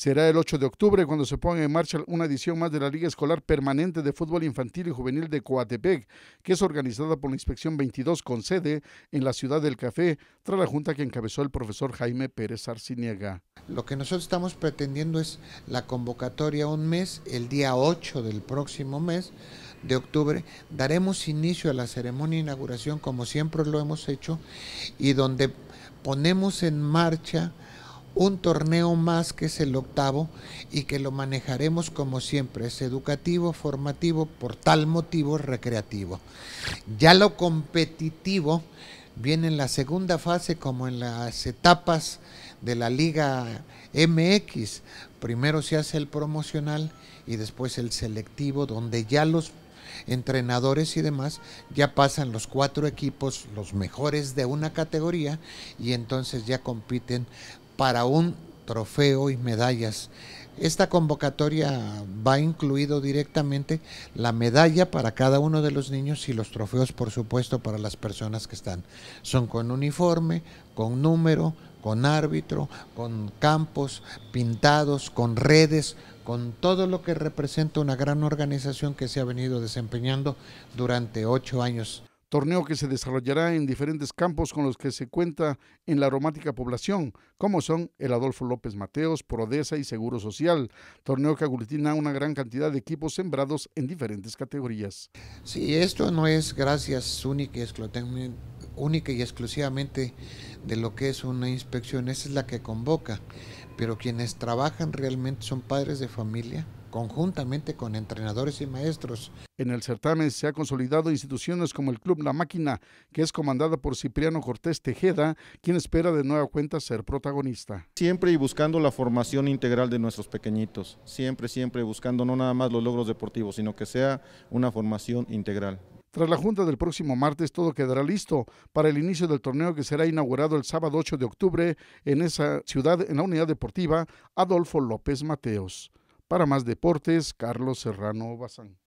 Será el 8 de octubre cuando se ponga en marcha una edición más de la Liga Escolar Permanente de Fútbol Infantil y Juvenil de Coatepec, que es organizada por la Inspección 22 con sede en la ciudad del Café, tras la junta que encabezó el profesor Jaime Pérez Arciniega. Lo que nosotros estamos pretendiendo es la convocatoria un mes, el día 8 del próximo mes de octubre, daremos inicio a la ceremonia de inauguración como siempre lo hemos hecho y donde ponemos en marcha un torneo más que es el octavo y que lo manejaremos como siempre, es educativo, formativo, por tal motivo recreativo. Ya lo competitivo viene en la segunda fase como en las etapas de la Liga MX. Primero se hace el promocional y después el selectivo, donde ya los entrenadores y demás, ya pasan los cuatro equipos, los mejores de una categoría, y entonces ya compiten para un trofeo y medallas. Esta convocatoria va incluido directamente la medalla para cada uno de los niños y los trofeos, por supuesto, para las personas que están. Son con uniforme, con número, con árbitro, con campos pintados, con redes, con todo lo que representa una gran organización que se ha venido desempeñando durante ocho años torneo que se desarrollará en diferentes campos con los que se cuenta en la aromática población, como son el Adolfo López Mateos, Prodesa y Seguro Social, torneo que aglutina una gran cantidad de equipos sembrados en diferentes categorías. Sí, esto no es gracias única y exclusivamente de lo que es una inspección, esa es la que convoca, pero quienes trabajan realmente son padres de familia, conjuntamente con entrenadores y maestros. En el certamen se han consolidado instituciones como el Club La Máquina, que es comandada por Cipriano Cortés Tejeda, quien espera de nueva cuenta ser protagonista. Siempre y buscando la formación integral de nuestros pequeñitos, siempre, siempre buscando no nada más los logros deportivos, sino que sea una formación integral. Tras la junta del próximo martes, todo quedará listo para el inicio del torneo que será inaugurado el sábado 8 de octubre en esa ciudad, en la unidad deportiva Adolfo López Mateos. Para más deportes, Carlos Serrano Bazán.